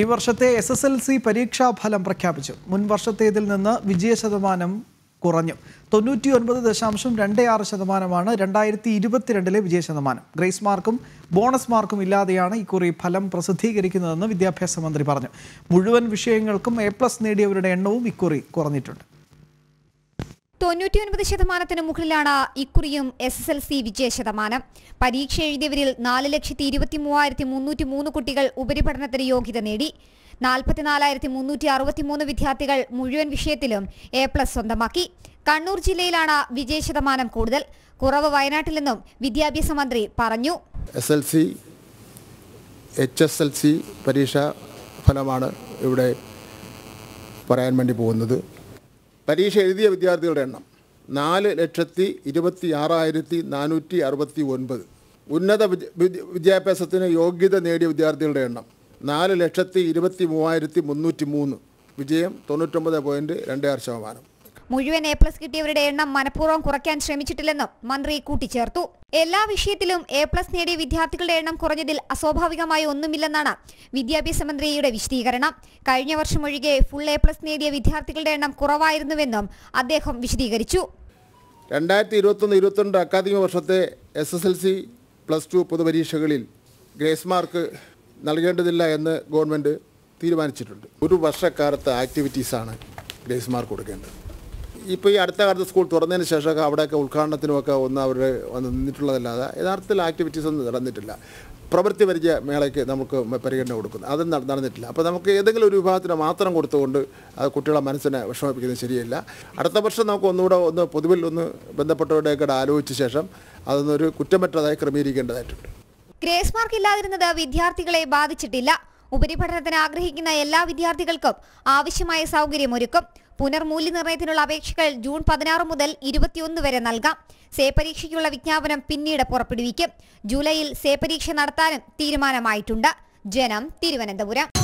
ഈ വർഷത്തെ S S L C പരീക്ഷാഫലം പ്രഖ്യാപിച്ചു മുൻ വർഷത്തേതിൽ നിന്ന് ശതമാനം കുറഞ്ഞു തൊണ്ണൂറ്റി ഒൻപത് ദശാംശം രണ്ട് ആറ് ശതമാനമാണ് രണ്ടായിരത്തി ഇരുപത്തിരണ്ടിലെ ശതമാനം ഗ്രേസ് മാർക്കും ബോണസ് മാർക്കും ഇല്ലാതെയാണ് ഇക്കുറി ഫലം പ്രസിദ്ധീകരിക്കുന്നതെന്ന് വിദ്യാഭ്യാസ മന്ത്രി പറഞ്ഞു മുഴുവൻ വിഷയങ്ങൾക്കും എ പ്ലസ് നേടിയവരുടെ എണ്ണവും ഇക്കുറി കുറഞ്ഞിട്ടുണ്ട് തൊണ്ണൂറ്റിയൊൻപത് ശതമാനത്തിന് മുകളിലാണ് ഇക്കുറിയും എസ് എസ് എൽ സി വിജയ ശതമാനം പരീക്ഷ എഴുതിയവരിൽ നാല് ലക്ഷത്തി ഇരുപത്തി മൂവായിരത്തി മുന്നൂറ്റി മൂന്ന് കുട്ടികൾ ഉപരിപഠനത്തിന് യോഗ്യത നേടി നാൽപ്പത്തിനാലായിരത്തി മുന്നൂറ്റി അറുപത്തി മൂന്ന് വിദ്യാർത്ഥികൾ മുഴുവൻ വിഷയത്തിലും എ പ്ലസ് സ്വന്തമാക്കി കണ്ണൂർ ജില്ലയിലാണ് വിജയ ശതമാനം കൂടുതൽ കുറവ് വയനാട്ടിലെന്നും വിദ്യാഭ്യാസ മന്ത്രി പറഞ്ഞു S L C H S L C പരീക്ഷാ ഫലമാണ് ഇവിടെ പറയാൻ വേണ്ടി പോകുന്നത് പരീക്ഷ എഴുതിയ വിദ്യാർത്ഥികളുടെ എണ്ണം നാല് ലക്ഷത്തി ഇരുപത്തി ആറായിരത്തി നാനൂറ്റി അറുപത്തി ഒൻപത് ഉന്നത വിദ്യാഭ്യാസത്തിന് യോഗ്യത നേടിയ വിദ്യാർത്ഥികളുടെ എണ്ണം നാല് ലക്ഷത്തി ഇരുപത്തി മൂവായിരത്തി മുന്നൂറ്റി മൂന്ന് വിജയം തൊണ്ണൂറ്റൊമ്പത് പോയിൻറ്റ് രണ്ട് ആറ് ശതമാനം മുഴുവൻ എ പ്ലസ് കിട്ടിയവരുടെ എണ്ണം മനഃപൂർവ്വം കുറയ്ക്കാൻ ശ്രമിച്ചിട്ടില്ലെന്നും മന്ത്രി കൂട്ടിച്ചേർത്തു എല്ലാ വിഷയത്തിലും എ പ്ലസ് നേടിയ വിദ്യാർത്ഥികളുടെ എണ്ണം കുറഞ്ഞതിൽ അസ്വാഭാവികമായി ഒന്നുമില്ലെന്നാണ് വിദ്യാഭ്യാസ മന്ത്രിയുടെ വിശദീകരണം കഴിഞ്ഞ വർഷം ഒഴികെ ഫുൾ എ പ്ലസ് നേടിയ വിദ്യാർത്ഥികളുടെ എണ്ണം കുറവായിരുന്നുവെന്നും അദ്ദേഹം വിശദീകരിച്ചു രണ്ടായിരത്തി ഇരുപത്തൊന്ന് ഇരുപത്തിരണ്ട് അക്കാദമിക വർഷത്തെ S S L C plus two പൊതുപരീക്ഷകളിൽ ഗ്രേസ് മാർക്ക് നൽകേണ്ടതില്ല എന്ന് ഗവൺമെൻറ് തീരുമാനിച്ചിട്ടുണ്ട് ഒരു വർഷക്കാലത്ത് ആക്ടിവിറ്റീസാണ് ഗ്രേസ് മാർക്ക് കൊടുക്കേണ്ടത് ഇപ്പോൾ ഈ അടുത്ത കാലത്ത് സ്കൂൾ തുറന്നതിന് ശേഷമൊക്കെ അവിടെയൊക്കെ ഉദ്ഘാടനത്തിനുമൊക്കെ ഒന്ന് അവർ നിന്നിട്ടുള്ളതല്ലാതെ യഥാർത്ഥത്തിൽ ആക്ടിവിറ്റീസ് ഒന്നും നടന്നിട്ടില്ല പ്രവൃത്തി പരിചയ മേളയ്ക്ക് നമുക്ക് പരിഗണന കൊടുക്കുന്നു അത് നടന്നിട്ടില്ല അപ്പോൾ നമുക്ക് ഏതെങ്കിലും ഒരു വിഭാഗത്തിന് മാത്രം കൊടുത്തുകൊണ്ട് അത് കുട്ടികളെ മനസ്സിനെ വിഷമിപ്പിക്കുന്നത് ശരിയല്ല അടുത്ത വർഷം നമുക്ക് ഒന്നുകൂടെ ഒന്ന് പൊതുവിൽ ഒന്ന് ബന്ധപ്പെട്ടവരുടെയൊക്കെ ആലോചിച്ച ശേഷം അതൊന്നൊരു കുറ്റമറ്റതായി ക്രമീകരിക്കേണ്ടതായിട്ടുണ്ട് ഗ്രേസ് മാർക്ക് ഇല്ലാതിരുന്നത് വിദ്യാർത്ഥികളെ ബാധിച്ചിട്ടില്ല ഉപരിപഠനത്തിന് ആഗ്രഹിക്കുന്ന എല്ലാ വിദ്യാർത്ഥികൾക്കും ആവശ്യമായ ഒരുക്കും പുനർമൂല്യനിർണ്ണയത്തിനുള്ള അപേക്ഷകൾ ജൂൺ പതിനാറ് മുതൽ ഇരുപത്തിയൊന്ന് വരെ നൽകാം സേ പരീക്ഷയ്ക്കുള്ള വിജ്ഞാപനം പിന്നീട് പുറപ്പെടുവിക്കും ജൂലൈയിൽ സേ പരീക്ഷ നടത്താനും തീരുമാനമായിട്ടുണ്ട് ജനം തിരുവനന്തപുരം